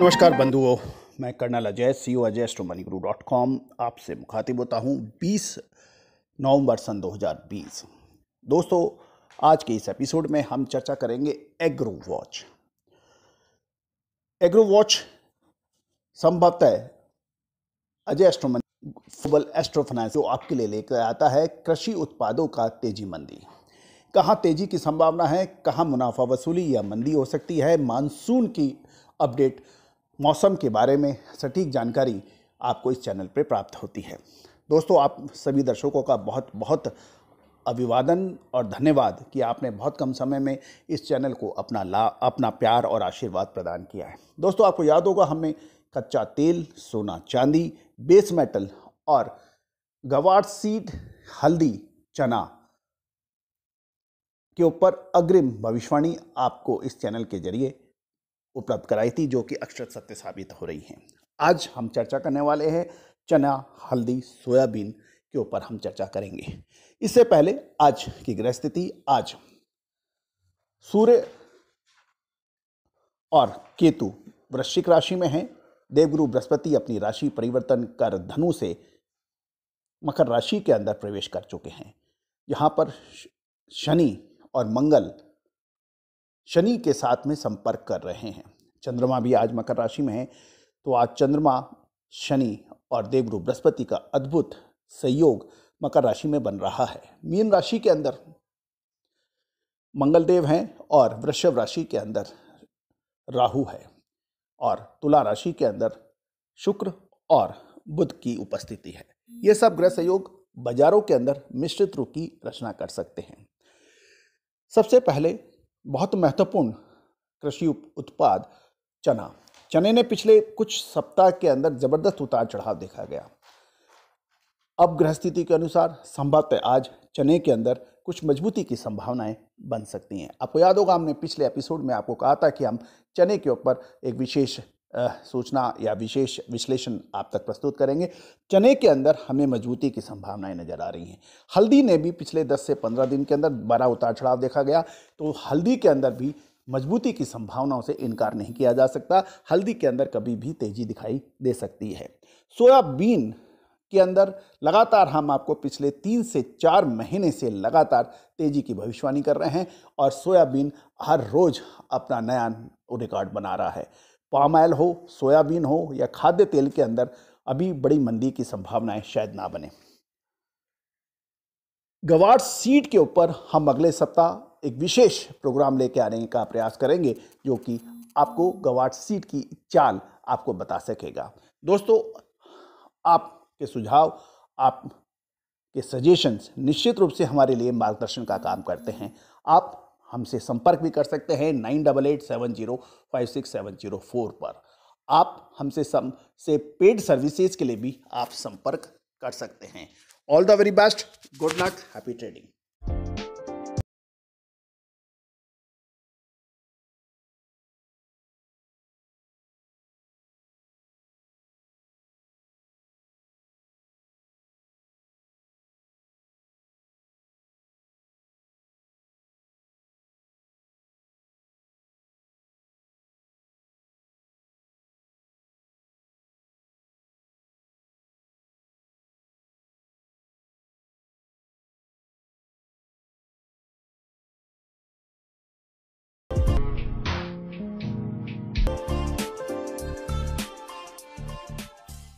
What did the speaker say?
नमस्कार बंधुओं मैं colonel Ajay C O Ajay astro money guru dot com आपसे मुखातिब होता हूँ बीस नवंबर सन 2020 दोस्तों आज के इस एपिसोड में हम चर्चा करेंगे एग्रो वॉच एग्रो वॉच संभवतः अजय एस्ट्रो मनी फुबल एस्ट्रो फाइनेंस जो आपके लिए लेकर आता है कृषि उत्पादों का तेजी मंदी कहाँ तेजी की संभावना है कहाँ मुनाफा वसूली या मंदी हो सकती है मानसून की अपडेट मौसम के बारे में सटीक जानकारी आपको इस चैनल पर प्राप्त होती है दोस्तों आप सभी दर्शकों का बहुत बहुत अभिवादन और धन्यवाद कि आपने बहुत कम समय में इस चैनल को अपना ला अपना प्यार और आशीर्वाद प्रदान किया है दोस्तों आपको याद होगा हमने कच्चा तेल सोना चांदी बेस मेटल और गवार सीड हल्दी चना के ऊपर अग्रिम भविष्यवाणी आपको इस चैनल के जरिए उपलब्ध कराई थी जो कि अक्षर सत्य साबित हो रही हैं आज हम चर्चा करने वाले हैं चना हल्दी सोयाबीन के ऊपर हम चर्चा करेंगे इससे पहले आज की ग्रह स्थिति आज सूर्य और केतु वृश्चिक राशि में है देवगुरु बृहस्पति अपनी राशि परिवर्तन कर धनु से मकर राशि के अंदर प्रवेश कर चुके हैं यहाँ पर शनि और मंगल शनि के साथ में संपर्क कर रहे हैं चंद्रमा भी आज मकर राशि में है तो आज चंद्रमा शनि और देवगुरु बृहस्पति का अद्भुत सहयोग मकर राशि में बन रहा है मीन राशि के अंदर मंगलदेव हैं और वृषभ राशि के अंदर राहु है और तुला राशि के अंदर शुक्र और बुध की उपस्थिति है ये सब ग्रह सहयोग बाजारों के अंदर मिश्रित रूप की रचना कर सकते हैं सबसे पहले बहुत महत्वपूर्ण कृषि उत्पाद चना चने ने पिछले कुछ सप्ताह के अंदर ज़बरदस्त उतार चढ़ाव देखा गया अब ग्रह स्थिति के अनुसार संभवतः आज चने के अंदर कुछ मजबूती की संभावनाएं बन सकती हैं आपको याद होगा हमने पिछले एपिसोड में आपको कहा था कि हम चने के ऊपर एक विशेष सूचना या विशेष विश्लेषण आप तक प्रस्तुत करेंगे चने के अंदर हमें मजबूती की संभावनाएं नज़र आ रही हैं हल्दी ने भी पिछले 10 से 15 दिन के अंदर बड़ा उतार चढ़ाव देखा गया तो हल्दी के अंदर भी मजबूती की संभावनाओं से इनकार नहीं किया जा सकता हल्दी के अंदर कभी भी तेज़ी दिखाई दे सकती है सोयाबीन के अंदर लगातार हम आपको पिछले तीन से चार महीने से लगातार तेज़ी की भविष्यवाणी कर रहे हैं और सोयाबीन हर रोज़ अपना नया रिकॉर्ड बना रहा है पाम ऑयल हो सोयाबीन हो या खाद्य तेल के अंदर अभी बड़ी मंदी की संभावनाएं शायद ना बने गवार सीट के ऊपर हम अगले सप्ताह एक विशेष प्रोग्राम लेके आने का प्रयास करेंगे जो कि आपको गवार सीट की चाल आपको बता सकेगा दोस्तों आपके सुझाव आप के सजेशंस निश्चित रूप से हमारे लिए मार्गदर्शन का काम करते हैं आप हमसे संपर्क भी कर सकते हैं nine double eight seven zero five six seven zero four पर आप हमसे सम से पेड सर्विसेज के लिए भी आप संपर्क कर सकते हैं all the very best good luck happy trading